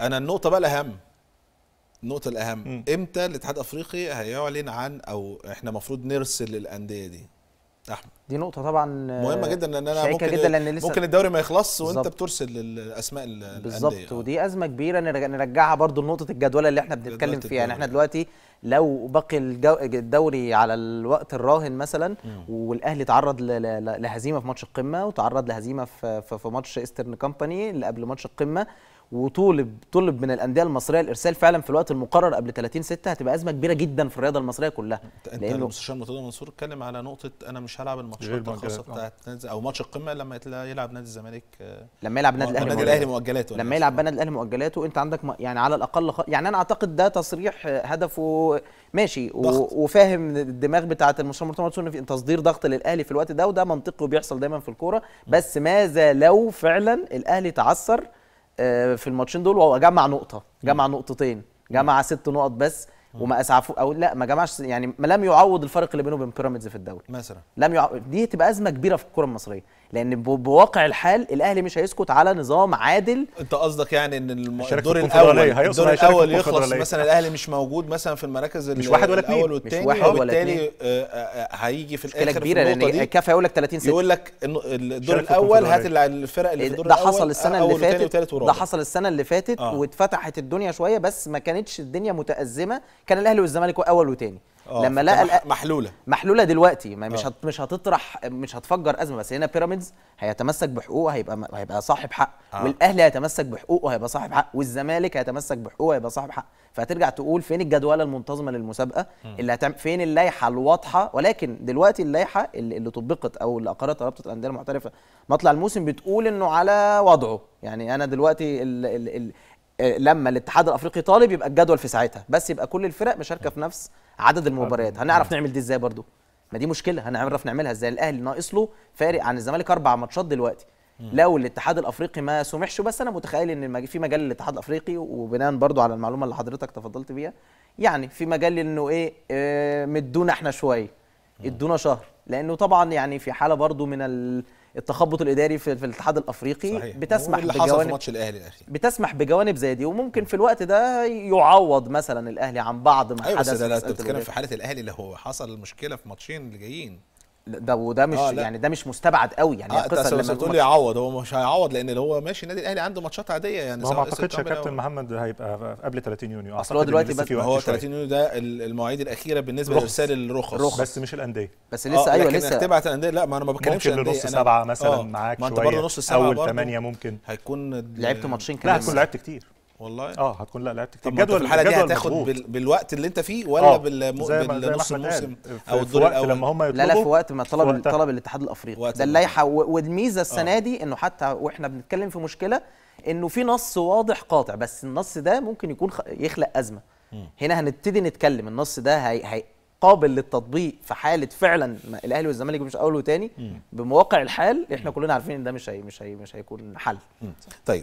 انا النقطه بقى الاهم النقطة الأهم م. إمتى الاتحاد الأفريقي هيعلن عن أو إحنا المفروض نرسل للأندية دي؟ أحمد دي نقطة طبعا مهمة جدا لأن أنا ممكن جدا لأن إيه، لسه ممكن الدوري ما يخلصش وأنت بترسل الأسماء الأندية بالظبط آه. ودي أزمة كبيرة نرجعها برضو لنقطة الجدولة اللي إحنا بنتكلم فيها يعني إحنا دلوقتي لو بقي الدوري على الوقت الراهن مثلا والاهلي تعرض لهزيمه في ماتش القمه وتعرض لهزيمه في ماتش ايسترن كومباني اللي قبل ماتش القمه وطلب طلب من الانديه المصريه الارسال فعلا في الوقت المقرر قبل 30 6 هتبقى ازمه كبيره جدا في الرياضه المصريه كلها انت لانه المستشار مرتضى منصور اتكلم على نقطه انا مش هلعب الماتشات الخاصه بتاعت آه. نادي او ماتش القمه لما يلعب نادي الزمالك آه، لما يلعب نادي الاهلي الاهلي مؤجلاته يعني لما يلعب نادي الاهلي مؤجلاته انت عندك يعني على الاقل خ... يعني انا اعتقد ده تصريح آه، هدفه ماشي و... وفاهم الدماغ بتاعت المستشار مرتضى منصور ان تصدير ضغط للاهلي في الوقت ده وده منطقي وبيحصل دايما في الكوره بس ماذا لو فعلا الاهلي تعثر آه، في الماتشين دول وهو جمع نقطه جمع نقطتين جمع ست نقط بس آه. وما اسعفوش او لا ما جمعش يعني ما لم يعوض الفرق اللي بينه وبين بيراميدز في الدوري مثلا لم يعوض دي تبقى ازمه كبيره في الكره المصريه لان بواقع الحال الاهلي مش هيسكت على نظام عادل انت قصدك يعني ان الدور الاول الدور الاول يخلص مثلا الاهلي مش موجود مثلا في المراكز مش واحد ولا الاول والثاني مش واحد ولا اثنين آه، آه، هيجي في الاخر كبيره لان كفايه يقول لك 30 سنه يقول لك الدور الاول هات الفرق إيه، اللي في الدور ده حصل السنه اللي فاتت ده حصل السنه اللي فاتت واتفتحت الدنيا شويه بس ما كانتش الدنيا متازمه كان الاهلي والزمالك اول وثاني آه، لما لقى محلوله محلوله دلوقتي ما مش آه. هت مش هتطرح مش هتفجر ازمه بس هنا بيراميدز هيتمسك بحقوقه هيبقى هيبقى صاحب حق أوه. والاهلي هيتمسك بحقوقه هيبقى صاحب حق والزمالك هيتمسك بحقوقه هيبقى صاحب حق فهترجع تقول فين الجدوله المنتظمه للمسابقه م. اللي هتعمل فين اللائحه الواضحه ولكن دلوقتي اللائحه اللي, اللي طبقت او اللي اقرت رابطه الانديه المحترفه مطلع الموسم بتقول انه على وضعه يعني انا دلوقتي ال ال ال آه، لما الاتحاد الافريقي طالب يبقى الجدول في ساعتها بس يبقى كل الفرق مشاركه في نفس عدد المباريات هنعرف نعمل دي ازاي برضو ما دي مشكله هنعرف نعملها ازاي الاهلي ناقص له فارق عن الزمالك اربع ماتشات دلوقتي لو الاتحاد الافريقي ما سمحش بس انا متخيل ان في مجال للاتحاد الافريقي وبناء برضو على المعلومه اللي حضرتك تفضلت بيها يعني في مجال انه ايه, إيه مدونا احنا شويه ادونا شهر لانه طبعا يعني في حاله برضو من ال التخبط الاداري في, في الاتحاد الافريقي صحيح. بتسمح اللي بجوانب حصل في ماتش الاهلي الاخير بتسمح بجوانب زي دي وممكن في الوقت ده يعوض مثلا الاهلي عن بعض ما أيوة حدث بس ده انت بتتكلم في حاله الاهلي اللي هو حصل المشكله في ماتشين اللي جايين ده وده مش آه يعني ده مش مستبعد قوي يعني آه القصه اللي بتقول لي يعوض هو مش هيعوض لان هو ماشي النادي الاهلي عنده ماتشات عاديه يعني ما اعتقدش يا كابتن محمد هيبقى قبل 30 يونيو اصلا هو دلوقتي بس هو 30 يونيو ده المواعيد الاخيره بالنسبه لارسال الرخص بس مش الانديه بس لسه آه ايوه لسه تبعت الانديه لا ما انا ما بتكلمش ممكن لنص سبعه مثلا آه، معاك شويه ما انت برضه نص سبعه اول 8 ممكن هيكون لعبت ماتشين كمان لا هتكون لعبت كتير والله اه هتكون لا لعبت كتير الجدول الحاله دي هتاخد بال... بالوقت اللي انت فيه ولا آه. بالم... زي ما بالنص الموسم او الدور الاول لما هم يطلبوا لا لا في وقت ما طلب وقت... طلب الاتحاد الافريقي ده اللائحه والميزه آه. السنه آه. دي انه حتى واحنا بنتكلم في مشكله انه في نص واضح قاطع بس النص ده ممكن يكون خ... يخلق ازمه م. هنا هنبتدي نتكلم النص ده هي... هي... قابل للتطبيق في حاله فعلا الاهلي والزمالك مش اول وتاني بمواقع الحال احنا كلنا عارفين ان ده مش هي مش هي مش هيكون حل طيب